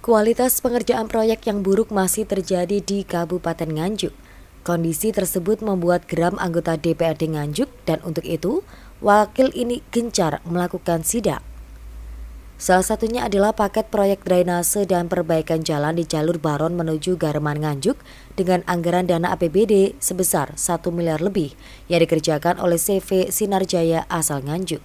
Kualitas pengerjaan proyek yang buruk masih terjadi di Kabupaten Nganjuk. Kondisi tersebut membuat geram anggota DPRD Nganjuk dan untuk itu, wakil ini gencar melakukan sidak. Salah satunya adalah paket proyek drainase dan perbaikan jalan di jalur Baron menuju Gareman Nganjuk dengan anggaran dana APBD sebesar 1 miliar lebih yang dikerjakan oleh CV Sinarjaya asal Nganjuk.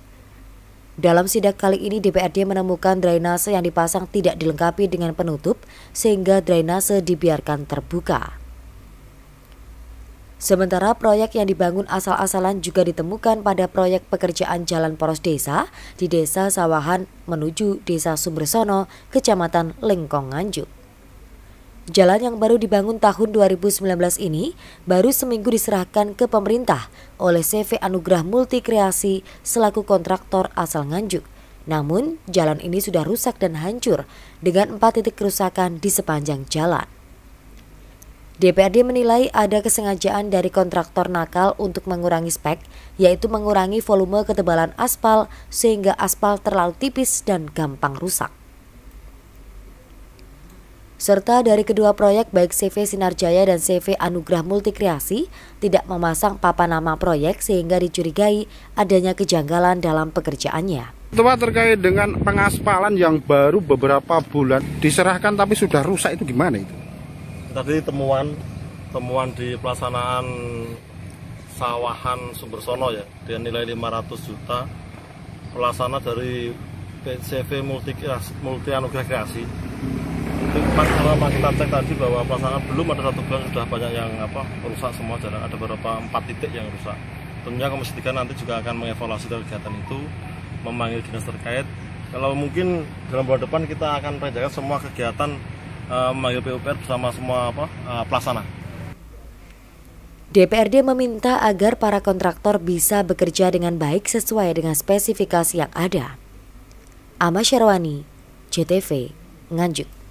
Dalam sidak kali ini DPRD menemukan drainase yang dipasang tidak dilengkapi dengan penutup sehingga drainase dibiarkan terbuka. Sementara proyek yang dibangun asal-asalan juga ditemukan pada proyek pekerjaan jalan poros desa di Desa Sawahan menuju Desa Sumbersono, Kecamatan Lengkong Nganjuk. Jalan yang baru dibangun tahun 2019 ini baru seminggu diserahkan ke pemerintah oleh CV Anugrah Multi Kreasi selaku kontraktor asal Nganjuk. Namun, jalan ini sudah rusak dan hancur dengan empat titik kerusakan di sepanjang jalan. DPRD menilai ada kesengajaan dari kontraktor nakal untuk mengurangi spek, yaitu mengurangi volume ketebalan aspal sehingga aspal terlalu tipis dan gampang rusak serta dari kedua proyek baik CV Sinar Jaya dan CV Anugrah Multikreasi tidak memasang papan nama proyek sehingga dicurigai adanya kejanggalan dalam pekerjaannya. Ketua terkait dengan pengaspalan yang baru beberapa bulan diserahkan tapi sudah rusak itu gimana itu? Tadi temuan temuan di pelaksanaan sawahan Sumbersono ya dengan nilai 500 juta pelaksana dari CV multi, multi anugerah kreasi tapi pas sama kita cek tadi bahwa pelaksanaan belum ada satu bulan sudah banyak yang apa rusak semua jalan ada beberapa empat titik yang rusak tentunya kami 3 nanti juga akan mengevaluasi kegiatan itu memanggil dinas terkait kalau mungkin dalam bulan depan kita akan rencanakan semua kegiatan uh, memanggil PUPR bersama semua apa uh, pelaksana DPRD meminta agar para kontraktor bisa bekerja dengan baik sesuai dengan spesifikasi yang ada. Ama Syarwani, JTV, Nganjuk.